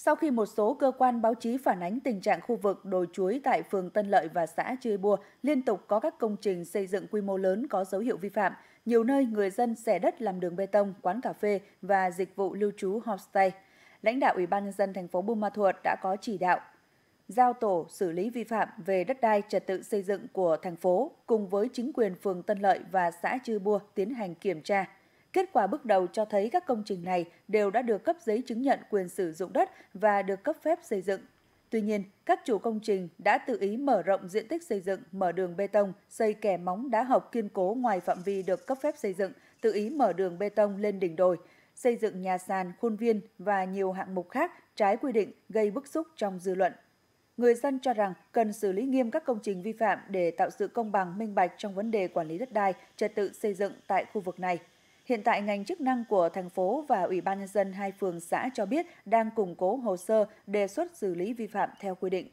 Sau khi một số cơ quan báo chí phản ánh tình trạng khu vực đồi chuối tại phường Tân Lợi và xã Chư Bua liên tục có các công trình xây dựng quy mô lớn có dấu hiệu vi phạm, nhiều nơi người dân xẻ đất làm đường bê tông, quán cà phê và dịch vụ lưu trú homestay. Lãnh đạo Ủy ban nhân dân thành phố Buôn Ma Thuột đã có chỉ đạo giao tổ xử lý vi phạm về đất đai trật tự xây dựng của thành phố cùng với chính quyền phường Tân Lợi và xã Chư Bua tiến hành kiểm tra, Kết quả bước đầu cho thấy các công trình này đều đã được cấp giấy chứng nhận quyền sử dụng đất và được cấp phép xây dựng. Tuy nhiên, các chủ công trình đã tự ý mở rộng diện tích xây dựng, mở đường bê tông, xây kè móng đá học kiên cố ngoài phạm vi được cấp phép xây dựng, tự ý mở đường bê tông lên đỉnh đồi, xây dựng nhà sàn, khuôn viên và nhiều hạng mục khác trái quy định gây bức xúc trong dư luận. Người dân cho rằng cần xử lý nghiêm các công trình vi phạm để tạo sự công bằng minh bạch trong vấn đề quản lý đất đai, trật tự xây dựng tại khu vực này. Hiện tại ngành chức năng của thành phố và Ủy ban nhân dân hai phường xã cho biết đang củng cố hồ sơ đề xuất xử lý vi phạm theo quy định.